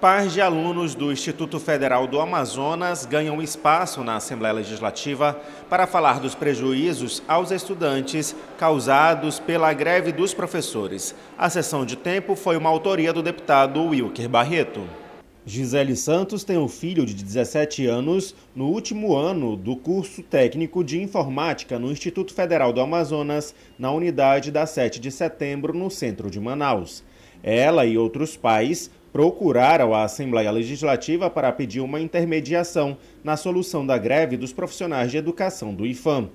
Pais de alunos do Instituto Federal do Amazonas ganham espaço na Assembleia Legislativa para falar dos prejuízos aos estudantes causados pela greve dos professores. A sessão de tempo foi uma autoria do deputado Wilker Barreto. Gisele Santos tem um filho de 17 anos no último ano do curso técnico de informática no Instituto Federal do Amazonas, na unidade da 7 de setembro, no centro de Manaus. Ela e outros pais procuraram a Assembleia Legislativa para pedir uma intermediação na solução da greve dos profissionais de educação do IFAM.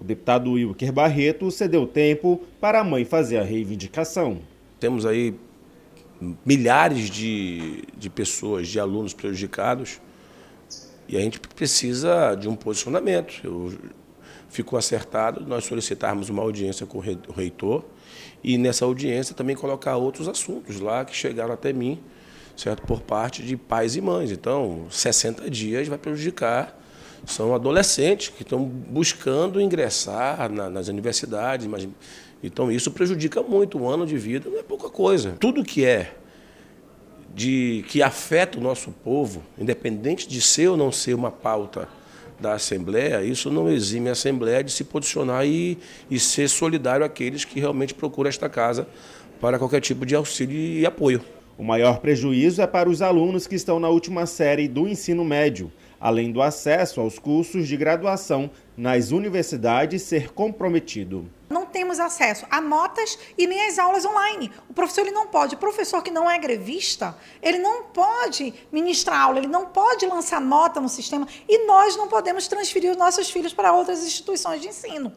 O deputado Wilker Barreto cedeu tempo para a mãe fazer a reivindicação. Temos aí milhares de, de pessoas, de alunos prejudicados, e a gente precisa de um posicionamento. Eu ficou acertado nós solicitarmos uma audiência com o reitor e nessa audiência também colocar outros assuntos lá que chegaram até mim, certo? Por parte de pais e mães. Então, 60 dias vai prejudicar. São adolescentes que estão buscando ingressar na, nas universidades, mas então isso prejudica muito o ano de vida, não é pouca coisa. Tudo que é de que afeta o nosso povo, independente de ser ou não ser uma pauta da Assembleia, isso não exime a Assembleia de se posicionar e, e ser solidário àqueles que realmente procuram esta casa para qualquer tipo de auxílio e apoio. O maior prejuízo é para os alunos que estão na última série do ensino médio, além do acesso aos cursos de graduação nas universidades ser comprometido temos acesso a notas e nem as aulas online. O professor ele não pode, o professor que não é grevista, ele não pode ministrar aula, ele não pode lançar nota no sistema e nós não podemos transferir os nossos filhos para outras instituições de ensino.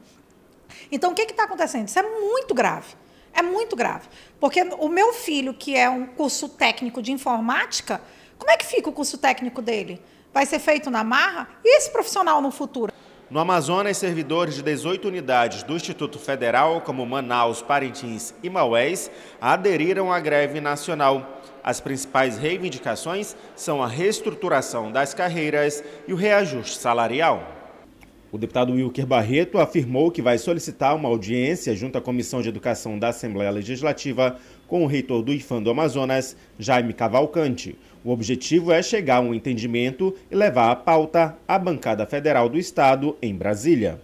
Então, o que está acontecendo? Isso é muito grave. É muito grave. Porque o meu filho, que é um curso técnico de informática, como é que fica o curso técnico dele? Vai ser feito na marra? E esse profissional no futuro? No Amazonas, servidores de 18 unidades do Instituto Federal, como Manaus, Parintins e Maués, aderiram à greve nacional. As principais reivindicações são a reestruturação das carreiras e o reajuste salarial. O deputado Wilker Barreto afirmou que vai solicitar uma audiência junto à Comissão de Educação da Assembleia Legislativa com o reitor do IFAM do Amazonas, Jaime Cavalcante. O objetivo é chegar a um entendimento e levar a pauta à bancada federal do Estado em Brasília.